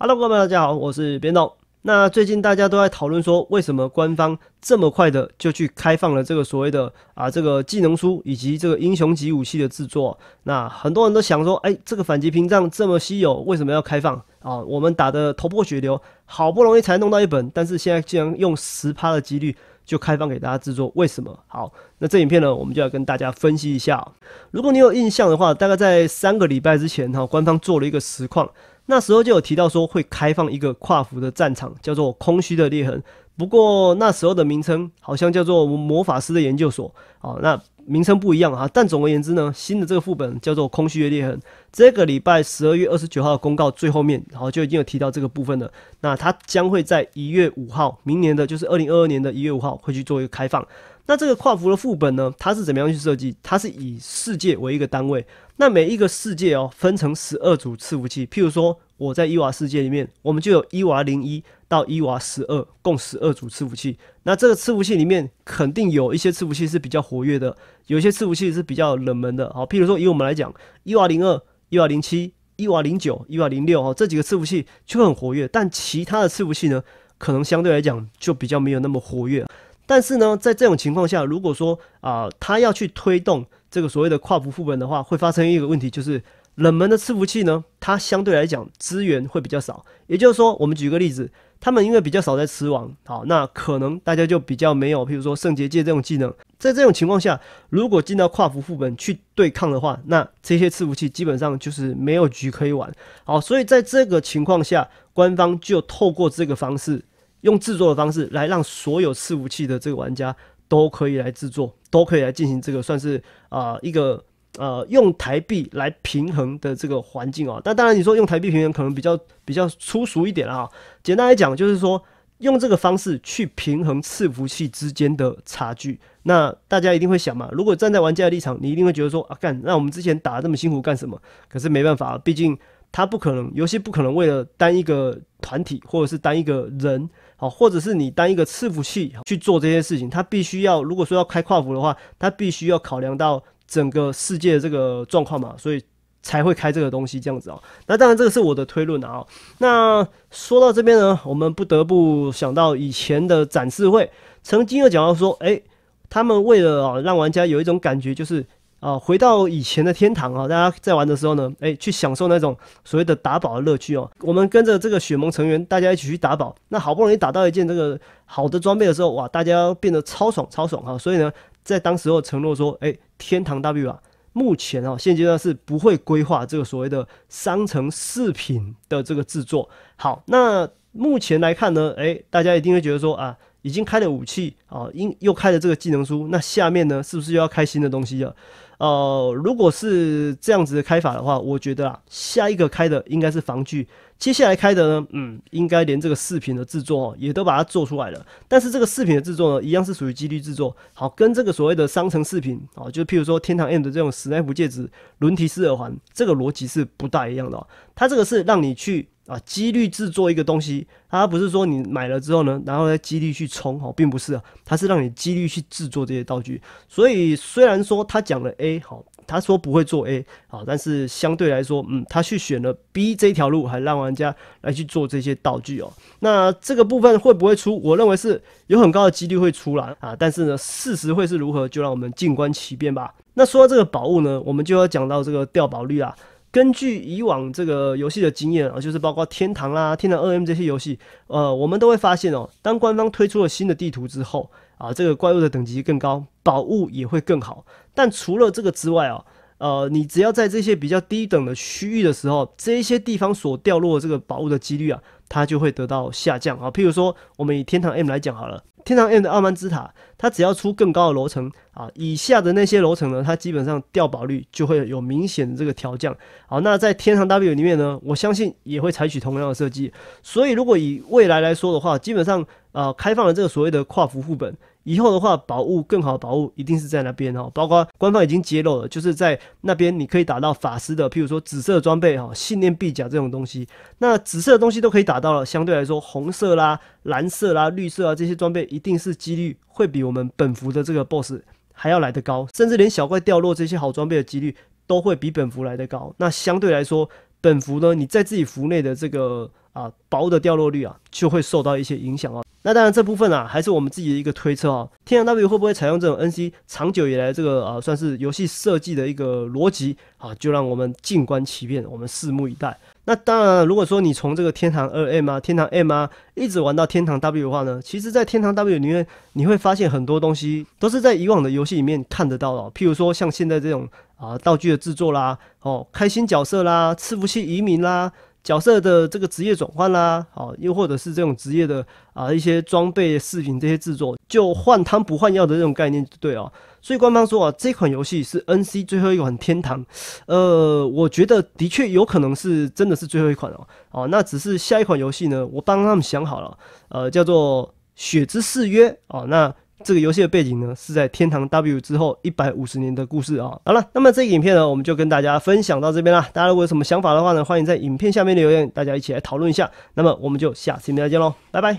Hello，观众友，大家好，我是编导。那最近大家都在讨论说，为什么官方这么快的就去开放了这个所谓的啊，这个技能书以及这个英雄级武器的制作？那很多人都想说，哎，这个反击屏障这么稀有，为什么要开放啊？我们打的头破血流，好不容易才弄到一本，但是现在竟然用十趴的几率就开放给大家制作，为什么？好，那这影片呢，我们就要跟大家分析一下。如果你有印象的话，大概在三个礼拜之前哈，官方做了一个实况。那时候就有提到说会开放一个跨服的战场，叫做空虚的裂痕。不过那时候的名称好像叫做魔法师的研究所啊。那名称不一样啊。但总而言之呢，新的这个副本叫做空虚的裂痕。这个礼拜十二月二十九号的公告最后面，然后就已经有提到这个部分了。那它将会在一月五号，明年的就是二零二二年的一月五号会去做一个开放。那这个跨服的副本呢？它是怎么样去设计？它是以世界为一个单位。那每一个世界哦，分成十二组伺服器。譬如说，我在伊娃世界里面，我们就有伊娃零一到伊娃十二，共十二组伺服器。那这个伺服器里面，肯定有一些伺服器是比较活跃的，有一些伺服器是比较冷门的。好，譬如说以我们来讲，伊娃零二、伊娃零七、伊娃零九、伊娃零六，哈，这几个伺服器就会很活跃。但其他的伺服器呢，可能相对来讲就比较没有那么活跃。但是呢，在这种情况下，如果说啊，他要去推动这个所谓的跨服副本的话，会发生一个问题，就是冷门的伺服器呢，它相对来讲资源会比较少。也就是说，我们举个例子，他们因为比较少在池王，好，那可能大家就比较没有，譬如说圣洁界这种技能。在这种情况下，如果进到跨服副本去对抗的话，那这些伺服器基本上就是没有局可以玩。好，所以在这个情况下，官方就透过这个方式。用制作的方式来让所有伺服器的这个玩家都可以来制作，都可以来进行这个算是啊一个呃用台币来平衡的这个环境啊。但当然你说用台币平衡可能比较比较粗俗一点了哈。简单来讲就是说用这个方式去平衡伺服器之间的差距。那大家一定会想嘛，如果站在玩家的立场，你一定会觉得说啊干，那我们之前打这么辛苦干什么？可是没办法，毕竟他不可能，游戏不可能为了单一个团体或者是单一个人。好，或者是你当一个伺服器去做这些事情，它必须要如果说要开跨服的话，它必须要考量到整个世界的这个状况嘛，所以才会开这个东西这样子哦。那当然，这个是我的推论啊、哦，那说到这边呢，我们不得不想到以前的展示会，曾经有讲到说，哎，他们为了让玩家有一种感觉，就是。啊，回到以前的天堂啊！大家在玩的时候呢，哎，去享受那种所谓的打宝的乐趣哦。我们跟着这个雪盟成员，大家一起去打宝。那好不容易打到一件这个好的装备的时候，哇，大家变得超爽超爽哈！所以呢，在当时候承诺说，哎，天堂 W 啊，目前啊，现阶段是不会规划这个所谓的商城饰品的这个制作。好，那目前来看呢，哎，大家一定会觉得说啊，已经开了武器啊，又又开了这个技能书，那下面呢，是不是又要开新的东西了？呃，如果是这样子的开法的话，我觉得啊，下一个开的应该是防具，接下来开的呢，嗯，应该连这个饰品的制作也都把它做出来了。但是这个饰品的制作呢，一样是属于几率制作，好，跟这个所谓的商城饰品啊，就譬如说天堂 M 的这种十 F 戒指、轮提式耳环，这个逻辑是不大一样的。它这个是让你去啊，几率制作一个东西，它不是说你买了之后呢，然后再几率去冲，哦，并不是啊，它是让你几率去制作这些道具。所以虽然说他讲了，哎。A 好，他说不会做 A 好，但是相对来说，嗯，他去选了 B 这一条路，还让玩家来去做这些道具哦。那这个部分会不会出？我认为是有很高的几率会出来啊。但是呢，事实会是如何，就让我们静观其变吧。那说到这个宝物呢，我们就要讲到这个掉宝率啊。根据以往这个游戏的经验啊，就是包括天堂啦、天堂二 M 这些游戏，呃，我们都会发现哦，当官方推出了新的地图之后。啊，这个怪物的等级更高，宝物也会更好。但除了这个之外啊，呃，你只要在这些比较低等的区域的时候，这些地方所掉落的这个宝物的几率啊，它就会得到下降啊。譬如说，我们以天堂 M 来讲好了，天堂 M 的傲曼之塔，它只要出更高的楼层啊，以下的那些楼层呢，它基本上掉宝率就会有明显的这个调降。好，那在天堂 W 里面呢，我相信也会采取同样的设计。所以如果以未来来说的话，基本上啊，开放了这个所谓的跨服副本。以后的话，宝物更好，宝物一定是在那边哈。包括官方已经揭露了，就是在那边你可以打到法师的，譬如说紫色装备哈，信念臂甲这种东西。那紫色的东西都可以打到了，相对来说，红色啦、蓝色啦、绿色啊这些装备，一定是几率会比我们本服的这个 boss 还要来得高，甚至连小怪掉落这些好装备的几率都会比本服来得高。那相对来说，本服呢，你在自己服内的这个。啊，薄的掉落率啊，就会受到一些影响啊。那当然，这部分啊，还是我们自己的一个推测啊。天堂 W 会不会采用这种 NC 长久以来这个啊，算是游戏设计的一个逻辑啊？就让我们静观其变，我们拭目以待。那当然，如果说你从这个天堂 2M 啊，天堂 M 啊，一直玩到天堂 W 的话呢，其实，在天堂 W 里面，你会发现很多东西都是在以往的游戏里面看得到的。譬如说，像现在这种啊，道具的制作啦，哦，开心角色啦，伺服器移民啦。角色的这个职业转换啦，好，又或者是这种职业的啊一些装备饰品这些制作，就换汤不换药的这种概念对哦。所以官方说啊，这款游戏是 NC 最后一款天堂，呃，我觉得的确有可能是真的是最后一款哦。哦，那只是下一款游戏呢，我帮他们想好了，呃，叫做《雪之誓约》哦。那这个游戏的背景呢，是在天堂 W 之后一百五十年的故事啊。好了，那么这个影片呢，我们就跟大家分享到这边啦。大家如果有什么想法的话呢，欢迎在影片下面留言，大家一起来讨论一下。那么我们就下期再见喽，拜拜。